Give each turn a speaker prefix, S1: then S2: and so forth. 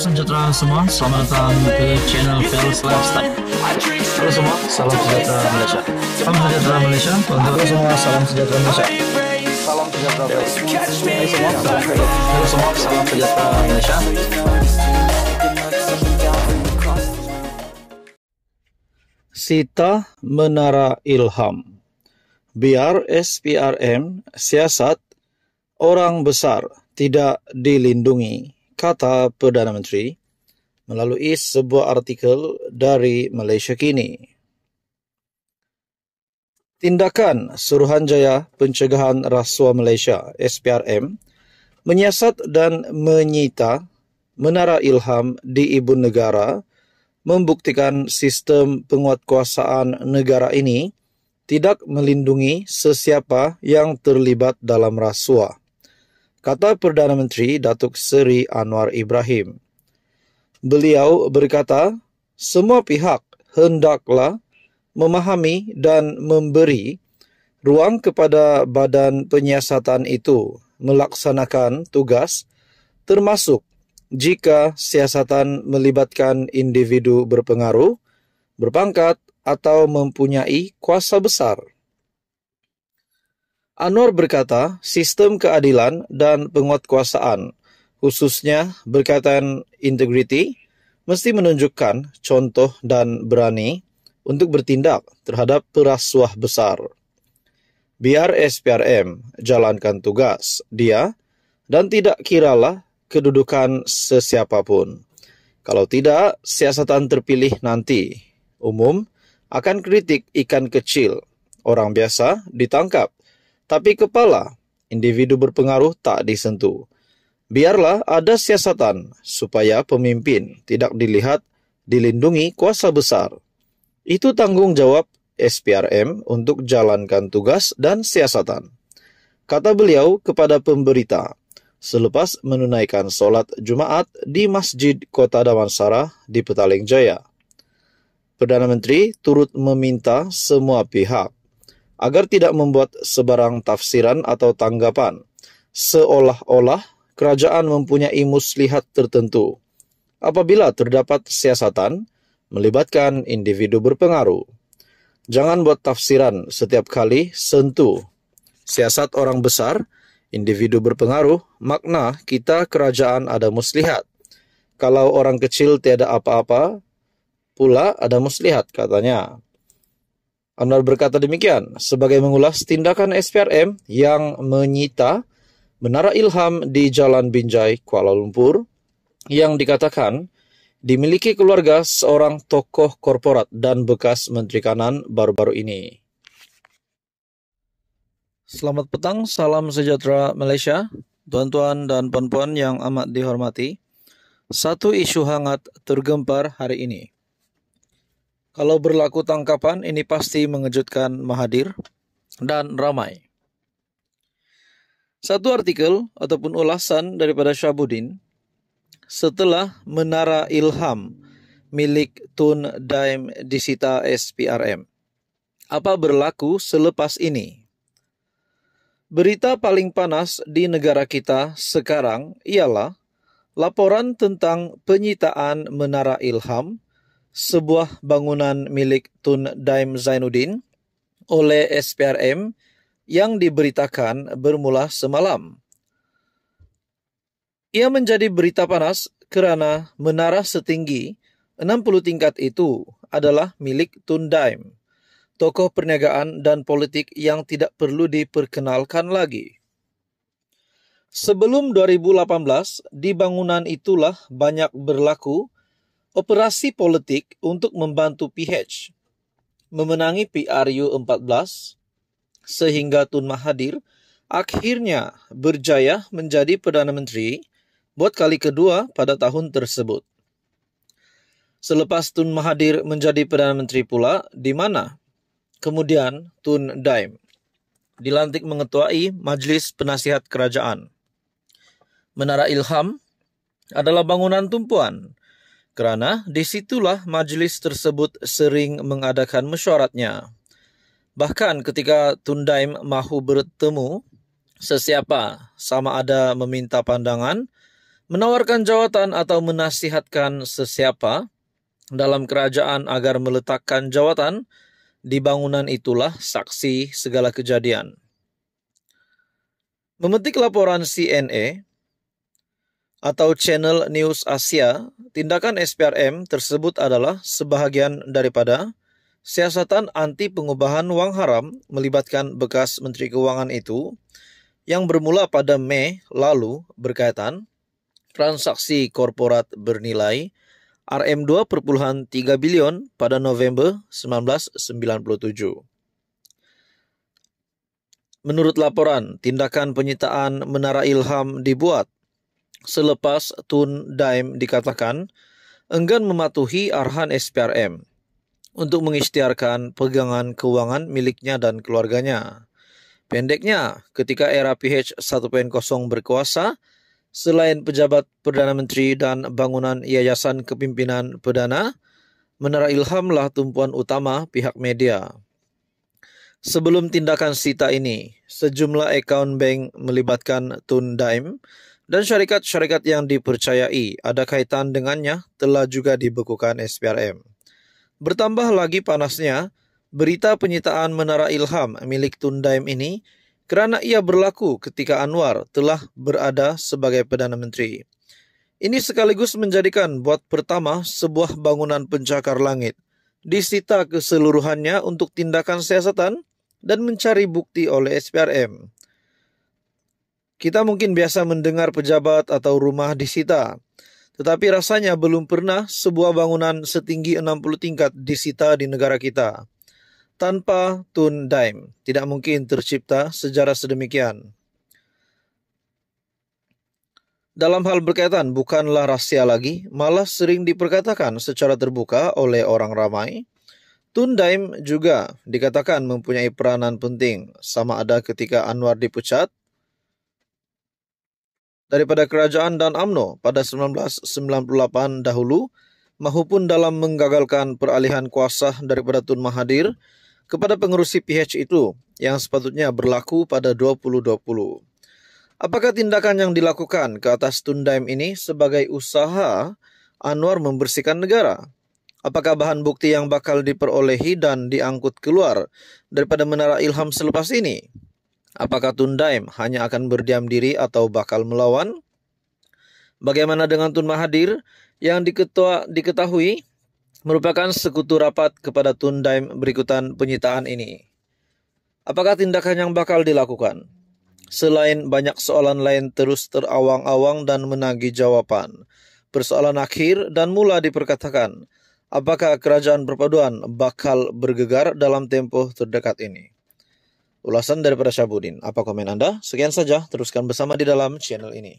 S1: sejahtera semua, selamat datang ke channel Fearless Lifestyle Halo semua, salam sejahtera Malaysia Salam sejahtera Malaysia Halo semua, salam sejahtera Malaysia Salam sejahtera Malaysia Halo semua, salam sejahtera Malaysia Sita Menara Ilham Biar SPRM, siasat, orang besar tidak dilindungi kata Perdana Menteri melalui sebuah artikel dari Malaysia Kini. Tindakan Suruhanjaya Pencegahan Rasuah Malaysia SPRM menyiasat dan menyita Menara Ilham di Ibu Negara membuktikan sistem penguatkuasaan negara ini tidak melindungi sesiapa yang terlibat dalam rasuah kata Perdana Menteri Datuk Seri Anwar Ibrahim. Beliau berkata, semua pihak hendaklah memahami dan memberi ruang kepada badan penyiasatan itu melaksanakan tugas termasuk jika siasatan melibatkan individu berpengaruh, berpangkat atau mempunyai kuasa besar. Anwar berkata, sistem keadilan dan penguatkuasaan, khususnya berkaitan integriti, mesti menunjukkan contoh dan berani untuk bertindak terhadap perasuah besar. Biar SPRM jalankan tugas dia dan tidak kiralah kedudukan sesiapa pun. Kalau tidak, siasatan terpilih nanti umum akan kritik ikan kecil. Orang biasa ditangkap tapi kepala individu berpengaruh tak disentuh. Biarlah ada siasatan supaya pemimpin tidak dilihat dilindungi kuasa besar. Itu tanggung jawab SPRM untuk jalankan tugas dan siasatan. Kata beliau kepada pemberita selepas menunaikan sholat Jumaat di Masjid Kota Damansara di Petaling Jaya. Perdana Menteri turut meminta semua pihak agar tidak membuat sebarang tafsiran atau tanggapan, seolah-olah kerajaan mempunyai muslihat tertentu. Apabila terdapat siasatan, melibatkan individu berpengaruh. Jangan buat tafsiran setiap kali sentuh. Siasat orang besar, individu berpengaruh, makna kita kerajaan ada muslihat. Kalau orang kecil tiada apa-apa, pula ada muslihat katanya. Anwar berkata demikian sebagai mengulas tindakan SPRM yang menyita Menara Ilham di Jalan Binjai, Kuala Lumpur yang dikatakan dimiliki keluarga seorang tokoh korporat dan bekas Menteri Kanan baru-baru ini. Selamat petang, salam sejahtera Malaysia, tuan-tuan dan puan-puan yang amat dihormati. Satu isu hangat tergempar hari ini. Kalau berlaku tangkapan, ini pasti mengejutkan mahadir dan ramai. Satu artikel ataupun ulasan daripada Syabudin setelah Menara Ilham milik Tun Daim disita SPRM. Apa berlaku selepas ini? Berita paling panas di negara kita sekarang ialah laporan tentang penyitaan Menara Ilham sebuah bangunan milik Tun Daim Zainuddin oleh SPRM yang diberitakan bermula semalam. Ia menjadi berita panas kerana menara setinggi 60 tingkat itu adalah milik Tun Daim, tokoh perniagaan dan politik yang tidak perlu diperkenalkan lagi. Sebelum 2018, di bangunan itulah banyak berlaku Operasi politik untuk membantu PH memenangi PRU 14 sehingga Tun Mahathir akhirnya berjaya menjadi Perdana Menteri buat kali kedua pada tahun tersebut. Selepas Tun Mahathir menjadi Perdana Menteri pula, di mana? Kemudian Tun Daim dilantik mengetuai Majlis Penasihat Kerajaan. Menara Ilham adalah bangunan tumpuan Kerana disitulah majlis tersebut sering mengadakan mesyuaratnya. Bahkan ketika Tundaim mahu bertemu, sesiapa sama ada meminta pandangan, menawarkan jawatan atau menasihatkan sesiapa dalam kerajaan agar meletakkan jawatan di bangunan itulah saksi segala kejadian. Memetik laporan CNA, atau Channel News Asia, tindakan SPRM tersebut adalah sebahagian daripada siasatan anti pengubahan wang haram melibatkan bekas Menteri Keuangan itu yang bermula pada Mei lalu berkaitan transaksi korporat bernilai RM 2.3 bilion pada November 1997. Menurut laporan, tindakan penyitaan Menara Ilham dibuat selepas Tun Daim dikatakan enggan mematuhi arahan SPRM untuk mengisytiharkan pegangan keuangan miliknya dan keluarganya. Pendeknya, ketika era PH 1.0 berkuasa, selain pejabat Perdana Menteri dan bangunan Yayasan Kepimpinan Perdana, Menara Ilhamlah tumpuan utama pihak media. Sebelum tindakan sita ini, sejumlah akun bank melibatkan Tun Daim dan syarikat-syarikat yang dipercayai ada kaitan dengannya telah juga dibekukan SPRM. Bertambah lagi panasnya, berita penyitaan Menara Ilham milik Tundaim ini kerana ia berlaku ketika Anwar telah berada sebagai Perdana Menteri. Ini sekaligus menjadikan buat pertama sebuah bangunan pencakar langit, disita keseluruhannya untuk tindakan siasatan dan mencari bukti oleh SPRM. Kita mungkin biasa mendengar pejabat atau rumah disita, tetapi rasanya belum pernah sebuah bangunan setinggi 60 tingkat disita di negara kita. Tanpa Tun Daim, tidak mungkin tercipta sejarah sedemikian. Dalam hal berkaitan bukanlah rahasia lagi, malah sering diperkatakan secara terbuka oleh orang ramai. Tun Daim juga dikatakan mempunyai peranan penting, sama ada ketika Anwar dipecat daripada kerajaan dan AMNO pada 1998 dahulu maupun dalam menggagalkan peralihan kuasa daripada Tun Mahathir kepada pengerusi PH itu yang sepatutnya berlaku pada 2020. Apakah tindakan yang dilakukan ke atas Tun Daim ini sebagai usaha Anwar membersihkan negara? Apakah bahan bukti yang bakal diperolehi dan diangkut keluar daripada Menara Ilham selepas ini? Apakah Tundaim hanya akan berdiam diri atau bakal melawan? Bagaimana dengan Tun Mahadir yang diketua, diketahui merupakan sekutu rapat kepada Tundaim berikutan penyitaan ini? Apakah tindakan yang bakal dilakukan? Selain banyak soalan lain terus terawang-awang dan menagih jawaban. Persoalan akhir dan mula diperkatakan. Apakah kerajaan perpaduan bakal bergegar dalam tempo terdekat ini? Ulasan daripada Syabudin. Apa komen Anda? Sekian saja, teruskan bersama di dalam channel ini.